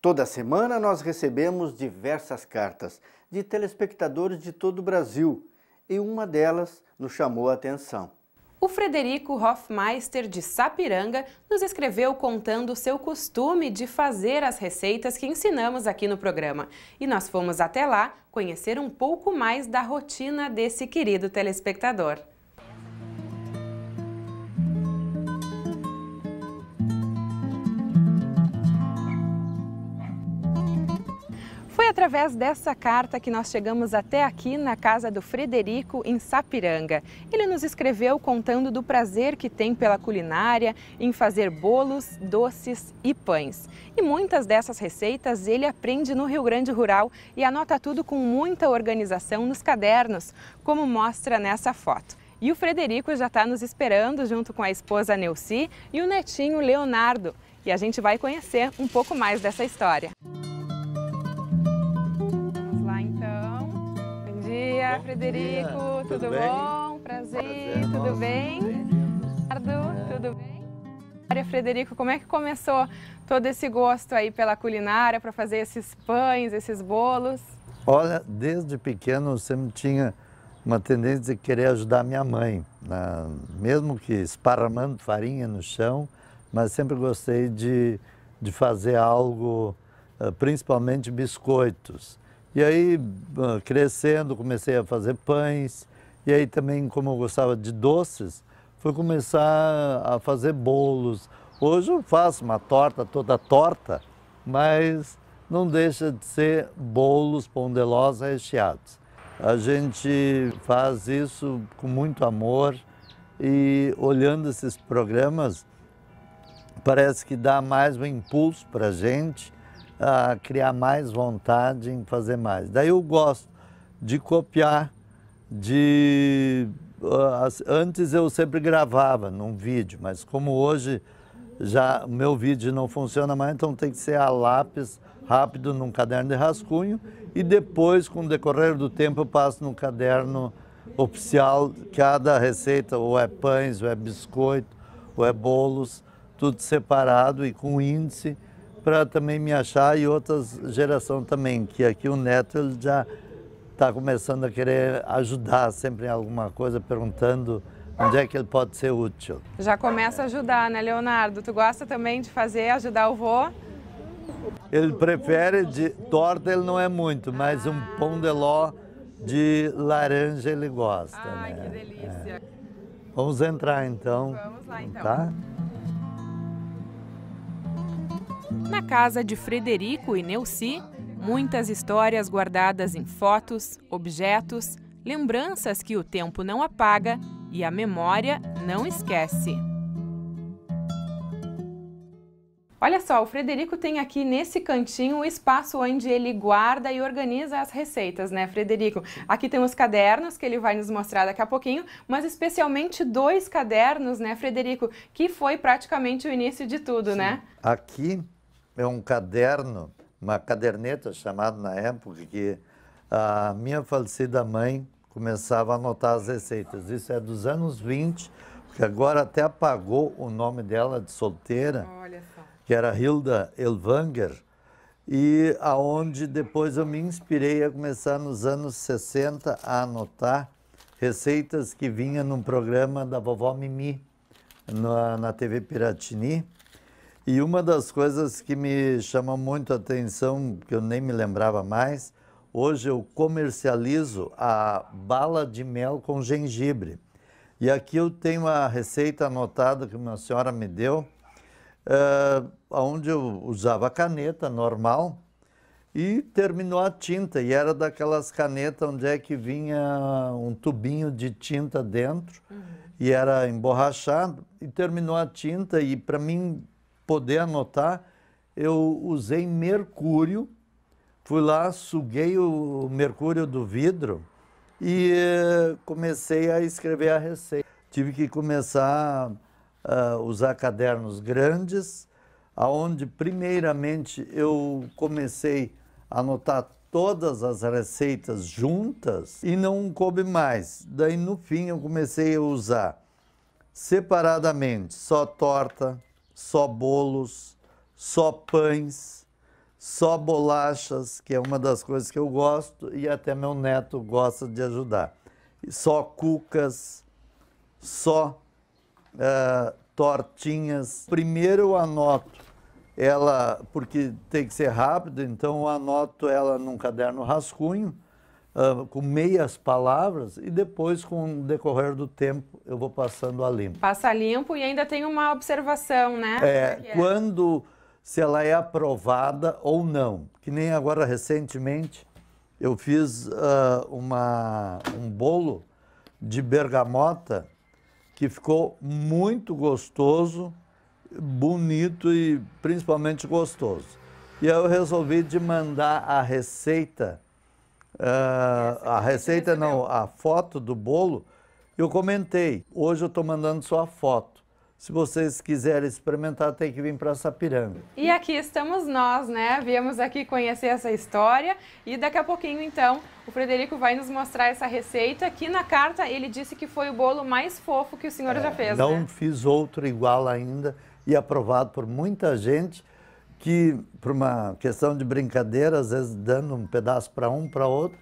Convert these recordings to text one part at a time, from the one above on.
Toda semana nós recebemos diversas cartas de telespectadores de todo o Brasil e uma delas nos chamou a atenção. O Frederico Hoffmeister de Sapiranga nos escreveu contando seu costume de fazer as receitas que ensinamos aqui no programa. E nós fomos até lá conhecer um pouco mais da rotina desse querido telespectador. através dessa carta que nós chegamos até aqui na casa do Frederico, em Sapiranga. Ele nos escreveu contando do prazer que tem pela culinária, em fazer bolos, doces e pães. E muitas dessas receitas ele aprende no Rio Grande Rural e anota tudo com muita organização nos cadernos, como mostra nessa foto. E o Frederico já está nos esperando junto com a esposa Neuci e o netinho Leonardo. E a gente vai conhecer um pouco mais dessa história. dia, bom Frederico. Dia. Tudo, tudo bom? Prazer. Prazer tudo nosso. bem? Ricardo, é. tudo bem? Maria Frederico, como é que começou todo esse gosto aí pela culinária, para fazer esses pães, esses bolos? Olha, desde pequeno eu sempre tinha uma tendência de querer ajudar minha mãe, né? mesmo que esparramando farinha no chão, mas sempre gostei de, de fazer algo, eh, principalmente biscoitos. E aí, ah, crescendo, comecei a fazer pães. E aí também, como eu gostava de doces, fui começar a fazer bolos. Hoje eu faço uma torta toda torta, mas não deixa de ser bolos pondelosos recheados. A gente faz isso com muito amor e olhando esses programas, parece que dá mais um impulso para a gente a criar mais vontade em fazer mais. Daí eu gosto de copiar, de ah, antes eu sempre gravava num vídeo, mas como hoje já meu vídeo não funciona mais, então tem que ser a lápis rápido num caderno de rascunho e depois, com o decorrer do tempo, eu passo no caderno oficial cada receita, ou é pães, ou é biscoito, ou é bolos, tudo separado e com índice para também me achar e outras geração também, que aqui o neto ele já está começando a querer ajudar sempre em alguma coisa, perguntando onde é que ele pode ser útil. Já começa a ajudar, né, Leonardo? Tu gosta também de fazer, ajudar o vô? Ele prefere de torta, ele não é muito, mas um pão de ló de laranja ele gosta. Ai, né? que delícia. É. Vamos entrar então. Vamos lá então. Tá? Na casa de Frederico e Neuci, muitas histórias guardadas em fotos, objetos, lembranças que o tempo não apaga e a memória não esquece. Olha só, o Frederico tem aqui nesse cantinho o espaço onde ele guarda e organiza as receitas, né, Frederico? Aqui tem os cadernos que ele vai nos mostrar daqui a pouquinho, mas especialmente dois cadernos, né, Frederico, que foi praticamente o início de tudo, Sim. né? Aqui é um caderno, uma caderneta chamada na época que a minha falecida mãe começava a anotar as receitas. Isso é dos anos 20, porque agora até apagou o nome dela de solteira, que era Hilda Elvanger, e aonde depois eu me inspirei a começar nos anos 60 a anotar receitas que vinha num programa da vovó Mimi na, na TV Piratini e uma das coisas que me chama muito a atenção, que eu nem me lembrava mais, hoje eu comercializo a bala de mel com gengibre. E aqui eu tenho uma receita anotada que uma senhora me deu, uh, eh, onde eu usava caneta normal e terminou a tinta. E era daquelas canetas onde é que vinha um tubinho de tinta dentro uhum. e era emborrachado e terminou a tinta. E para mim poder anotar, eu usei mercúrio, fui lá, suguei o mercúrio do vidro e eh, comecei a escrever a receita. Tive que começar a usar cadernos grandes, aonde primeiramente eu comecei a anotar todas as receitas juntas e não coube mais. Daí no fim eu comecei a usar separadamente, só torta, só bolos, só pães, só bolachas, que é uma das coisas que eu gosto e até meu neto gosta de ajudar. Só cucas, só uh, tortinhas. Primeiro eu anoto ela, porque tem que ser rápido, então eu anoto ela num caderno rascunho ah, com meias palavras e depois, com o decorrer do tempo, eu vou passando a limpo. Passa limpo e ainda tem uma observação, né? É, é, é. quando se ela é aprovada ou não. Que nem agora recentemente eu fiz uh, uma, um bolo de bergamota que ficou muito gostoso, bonito e principalmente gostoso. E aí eu resolvi de mandar a receita ah, a receita não, a foto do bolo, eu comentei. Hoje eu estou mandando só a foto. Se vocês quiserem experimentar, tem que vir para Sapiranga. E aqui estamos nós, né? Viemos aqui conhecer essa história e daqui a pouquinho, então, o Frederico vai nos mostrar essa receita, que na carta ele disse que foi o bolo mais fofo que o senhor é, já fez, Não né? fiz outro igual ainda e aprovado por muita gente que, por uma questão de brincadeira, às vezes dando um pedaço para um, para outro,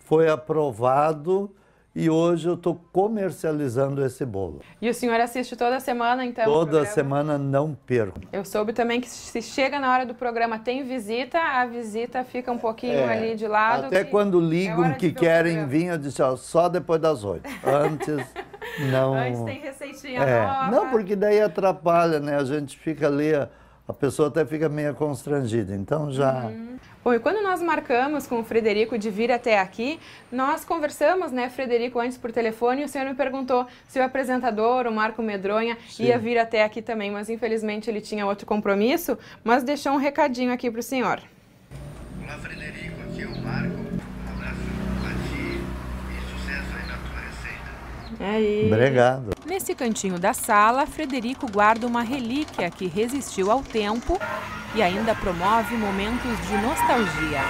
foi aprovado e hoje eu estou comercializando esse bolo. E o senhor assiste toda semana, então? Toda semana não perco. Eu soube também que se chega na hora do programa tem visita, a visita fica um pouquinho é, ali de lado. Até quando é ligam é que querem vir, eu disse, ó, só depois das oito. Antes não... Antes tem receitinha é. nova. Não, porque daí atrapalha, né? A gente fica ali a pessoa até fica meio constrangida. Então já. Uhum. Bom, e quando nós marcamos com o Frederico de vir até aqui, nós conversamos, né, Frederico, antes por telefone, e o senhor me perguntou se o apresentador, o Marco Medronha, Sim. ia vir até aqui também, mas infelizmente ele tinha outro compromisso, mas deixou um recadinho aqui para o senhor. Olá, Frederico, aqui é o Marco. Aí. Obrigado. Nesse cantinho da sala, Frederico guarda uma relíquia que resistiu ao tempo e ainda promove momentos de nostalgia.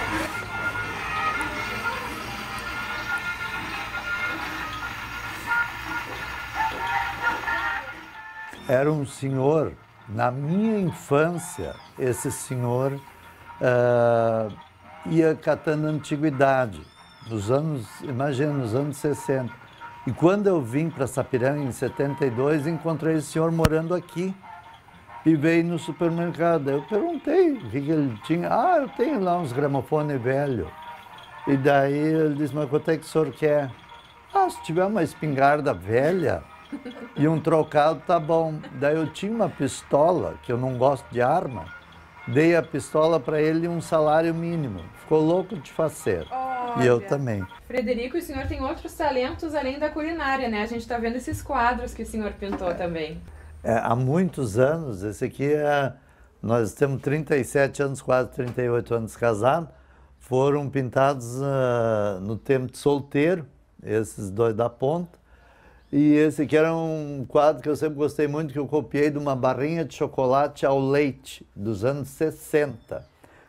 Era um senhor, na minha infância, esse senhor uh, ia catando antiguidade. Nos anos, imagina, nos anos 60 e quando eu vim para Sapiranga em 72, encontrei o senhor morando aqui e veio no supermercado. Eu perguntei o que, que ele tinha. Ah, eu tenho lá uns gramofones velho. E daí ele disse, mas quanto é que o senhor quer? Ah, se tiver uma espingarda velha e um trocado, tá bom. Daí eu tinha uma pistola, que eu não gosto de arma, dei a pistola para ele e um salário mínimo. Ficou louco de fazer. Oh. E eu também. Frederico, o senhor tem outros talentos além da culinária, né? A gente está vendo esses quadros que o senhor pintou é, também. É, há muitos anos, esse aqui é. Nós temos 37 anos, quase 38 anos casados. Foram pintados uh, no tempo de solteiro, esses dois da ponta. E esse aqui era um quadro que eu sempre gostei muito, que eu copiei de uma barrinha de chocolate ao leite, dos anos 60.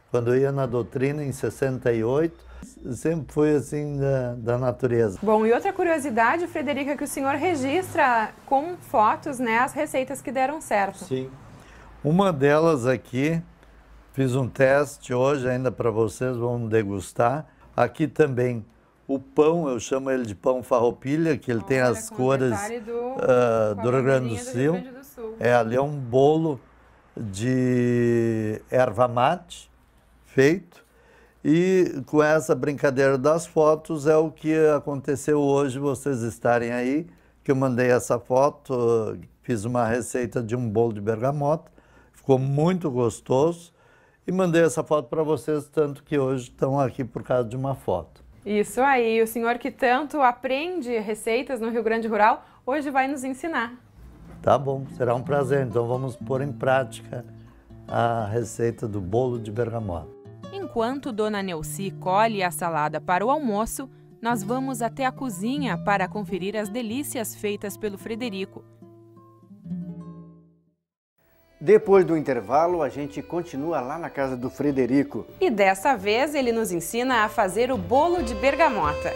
Quando eu ia na doutrina, em 68, sempre foi assim da, da, natureza. Bom, e outra curiosidade, Frederica, é que o senhor registra com fotos né, as receitas que deram certo. Sim. Uma delas aqui, fiz um teste hoje ainda para vocês, vamos degustar. Aqui também o pão, eu chamo ele de pão farroupilha, que ele Olha, tem as cores do, uh, do Rio Grande do, Sul. do Rio Grande do Sul. É, ali é um bolo de erva mate feito e com essa brincadeira das fotos é o que aconteceu hoje, vocês estarem aí, que eu mandei essa foto, fiz uma receita de um bolo de bergamota, ficou muito gostoso, e mandei essa foto para vocês, tanto que hoje estão aqui por causa de uma foto. Isso aí, o senhor que tanto aprende receitas no Rio Grande Rural, hoje vai nos ensinar. Tá bom, será um prazer. Então vamos pôr em prática a receita do bolo de bergamota. Enquanto Dona Nelci colhe a salada para o almoço, nós vamos até a cozinha para conferir as delícias feitas pelo Frederico. Depois do intervalo, a gente continua lá na casa do Frederico. E dessa vez ele nos ensina a fazer o bolo de bergamota.